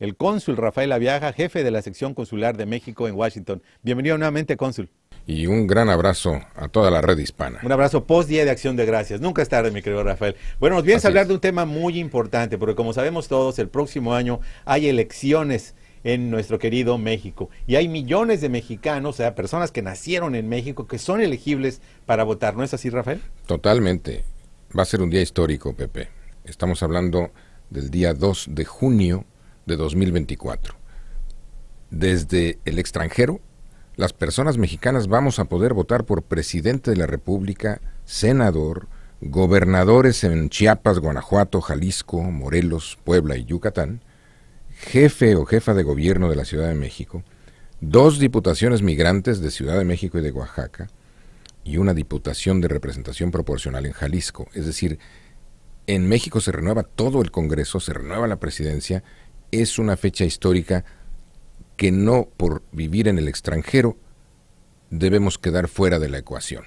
el cónsul Rafael Aviaja, jefe de la sección consular de México en Washington. Bienvenido nuevamente, cónsul. Y un gran abrazo a toda la red hispana. Un abrazo post Día de Acción de Gracias. Nunca es tarde, mi querido Rafael. Bueno, nos vienes a hablar de un tema muy importante, porque como sabemos todos, el próximo año hay elecciones en nuestro querido México. Y hay millones de mexicanos, o sea, personas que nacieron en México, que son elegibles para votar. ¿No es así, Rafael? Totalmente. Va a ser un día histórico, Pepe. Estamos hablando del día 2 de junio de 2024. Desde el extranjero, las personas mexicanas vamos a poder votar por presidente de la República, senador, gobernadores en Chiapas, Guanajuato, Jalisco, Morelos, Puebla y Yucatán, jefe o jefa de gobierno de la Ciudad de México, dos diputaciones migrantes de Ciudad de México y de Oaxaca, y una diputación de representación proporcional en Jalisco. Es decir, en México se renueva todo el Congreso, se renueva la presidencia es una fecha histórica que no por vivir en el extranjero debemos quedar fuera de la ecuación.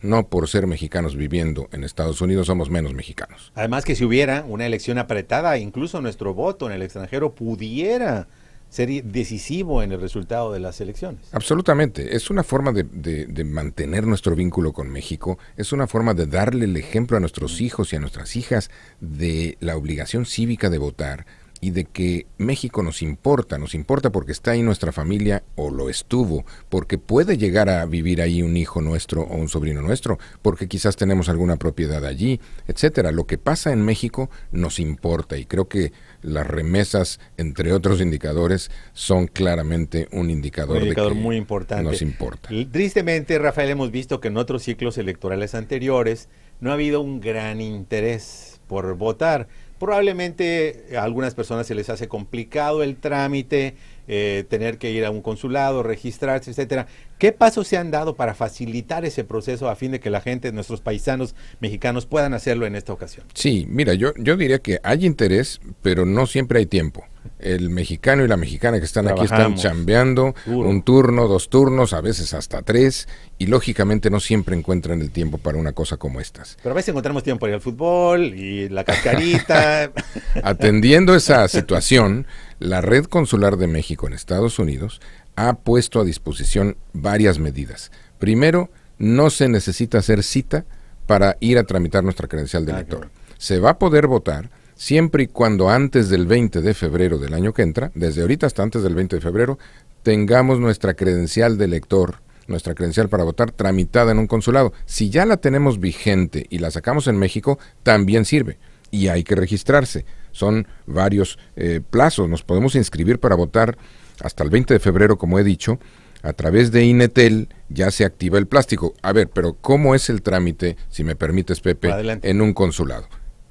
No por ser mexicanos viviendo en Estados Unidos somos menos mexicanos. Además que si hubiera una elección apretada, incluso nuestro voto en el extranjero pudiera ser decisivo en el resultado de las elecciones. Absolutamente. Es una forma de, mantener nuestro vínculo con México, es una forma de darle el ejemplo a nuestros hijos y a nuestras hijas de la obligación cívica de votar, y de que México nos importa, nos importa porque está ahí nuestra familia o lo estuvo, porque puede llegar a vivir ahí un hijo nuestro o un sobrino nuestro, porque quizás tenemos alguna propiedad allí, etcétera. Lo que pasa en México nos importa y creo que las remesas, entre otros indicadores, son claramente un indicador, indicador de que muy importante. nos importa. Tristemente, Rafael, hemos visto que en otros ciclos electorales anteriores no ha habido un gran interés por votar. Probablemente a algunas personas se les hace complicado el trámite, eh, tener que ir a un consulado, registrarse, etcétera. ¿Qué pasos se han dado para facilitar ese proceso a fin de que la gente, nuestros paisanos mexicanos, puedan hacerlo en esta ocasión? Sí, mira, yo, yo diría que hay interés, pero no siempre hay tiempo el mexicano y la mexicana que están aquí están chambeando un turno, dos turnos, a veces hasta tres, y lógicamente no siempre encuentran el tiempo para una cosa como estas. Pero a veces encontramos tiempo para ir al fútbol y la cascarita. Atendiendo esa situación, la Red Consular de México en Estados Unidos ha puesto a disposición varias medidas. Primero, no se necesita hacer cita para ir a tramitar nuestra credencial de ah, elector. Se va a poder votar siempre y cuando antes del 20 de febrero del año que entra, desde ahorita hasta antes del 20 de febrero, tengamos nuestra credencial de elector, nuestra credencial para votar tramitada en un consulado. Si ya la tenemos vigente y la sacamos en México, también sirve y hay que registrarse. Son varios eh, plazos, nos podemos inscribir para votar hasta el 20 de febrero, como he dicho, a través de Inetel ya se activa el plástico. A ver, pero ¿cómo es el trámite, si me permites, Pepe, en un consulado?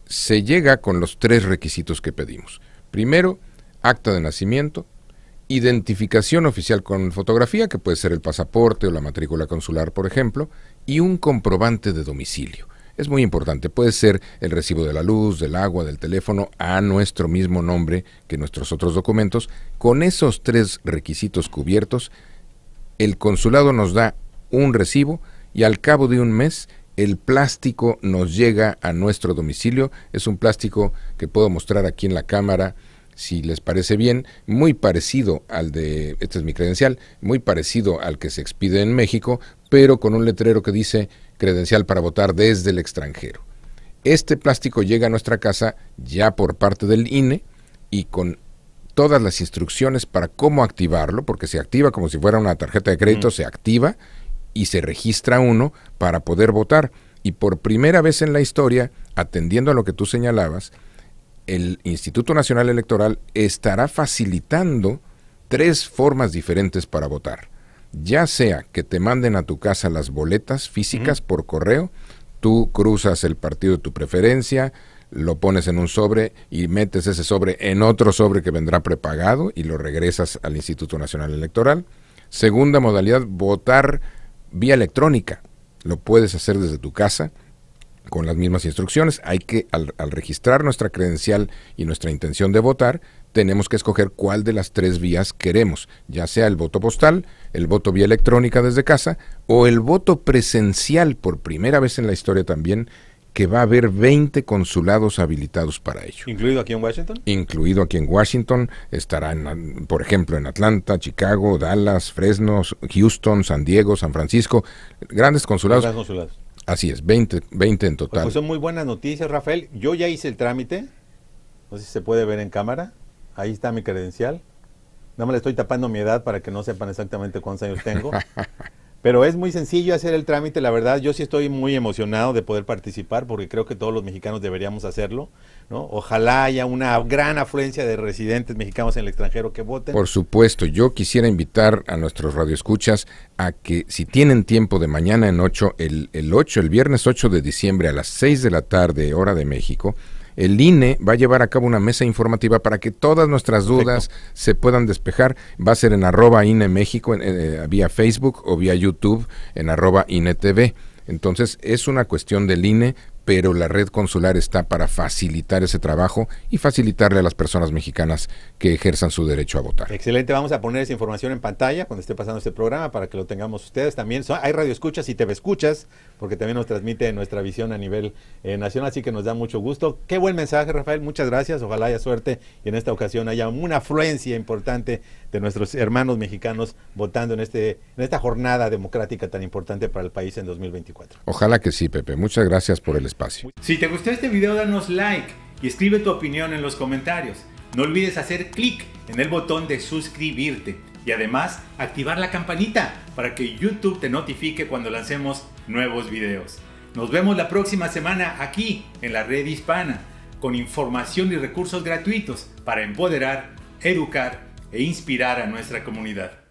se llega con los tres requisitos que pedimos. Primero, acta de nacimiento, identificación oficial con fotografía, que puede ser el pasaporte o la matrícula consular, por ejemplo, y un comprobante de domicilio. Es muy importante, puede ser el recibo de la luz, del agua, del teléfono, a nuestro mismo nombre que nuestros otros documentos. Con esos tres requisitos cubiertos, el consulado nos da un recibo y al cabo de un mes el plástico nos llega a nuestro domicilio. Es un plástico que puedo mostrar aquí en la cámara, si les parece bien, muy parecido al de, este es mi credencial, muy parecido al que se expide en México, pero con un letrero que dice credencial para votar desde el extranjero. Este plástico llega a nuestra casa ya por parte del INE y con todas las instrucciones para cómo activarlo, porque se activa como si fuera una tarjeta de crédito, se activa y se registra uno para poder votar. Y por primera vez en la historia, atendiendo a lo que tú señalabas, el Instituto Nacional Electoral estará facilitando tres formas diferentes para votar. Ya sea que te manden a tu casa las boletas físicas por correo, tú cruzas el partido de tu preferencia, lo pones en un sobre y metes ese sobre en otro sobre que vendrá prepagado y lo regresas al Instituto Nacional Electoral. Segunda modalidad, votar vía electrónica. Lo puedes hacer desde tu casa con las mismas instrucciones. Hay que, al, al, registrar nuestra credencial y nuestra intención de votar, tenemos que escoger cuál de las tres vías queremos, ya sea el voto postal, el voto vía electrónica desde casa o el voto presencial por primera vez en la historia también que va a haber 20 consulados habilitados para ello. ¿Incluido aquí en Washington? Incluido aquí en Washington. Estará, por ejemplo, en Atlanta, Chicago, Dallas, Fresno, Houston, San Diego, San Francisco. Grandes consulados. Así es, 20, 20 en total. Pues, pues son muy buenas noticias, Rafael. Yo ya hice el trámite. No sé si se puede ver en cámara. Ahí está mi credencial. Nada más le estoy tapando mi edad para que no sepan exactamente cuántos años tengo. Pero es muy sencillo hacer el trámite, la verdad. Yo sí estoy muy emocionado de poder participar porque creo que todos los mexicanos deberíamos hacerlo. ¿no? Ojalá haya una gran afluencia de residentes mexicanos en el extranjero que voten. Por supuesto, yo quisiera invitar a nuestros radioescuchas a que si tienen tiempo de mañana en 8, el, el 8, el viernes 8 de diciembre a las 6 de la tarde, hora de México, el INE va a llevar a cabo una mesa informativa para que todas nuestras dudas se puedan despejar. Va a ser en arroba INE México, en, eh, vía Facebook o vía YouTube, en arroba INE TV. Entonces es una cuestión del INE, pero la red consular está para facilitar ese trabajo y facilitarle a las personas mexicanas que ejerzan su derecho a votar. Excelente, vamos a poner esa información en pantalla cuando esté pasando este programa para que lo tengamos ustedes también. Hay radio escuchas y TV escuchas porque también nos transmite nuestra visión a nivel eh, nacional, así que nos da mucho gusto. Qué buen mensaje, Rafael, muchas gracias, ojalá haya suerte y en esta ocasión haya una afluencia importante de nuestros hermanos mexicanos votando en, este, en esta jornada democrática tan importante para el país en 2024. Ojalá que sí, Pepe, muchas gracias por el espacio. Si te gustó este video, danos like y escribe tu opinión en los comentarios. No olvides hacer clic en el botón de suscribirte y además activar la campanita para que YouTube te notifique cuando lancemos nuevos videos. Nos vemos la próxima semana aquí en la red hispana con información y recursos gratuitos para empoderar, educar e inspirar a nuestra comunidad.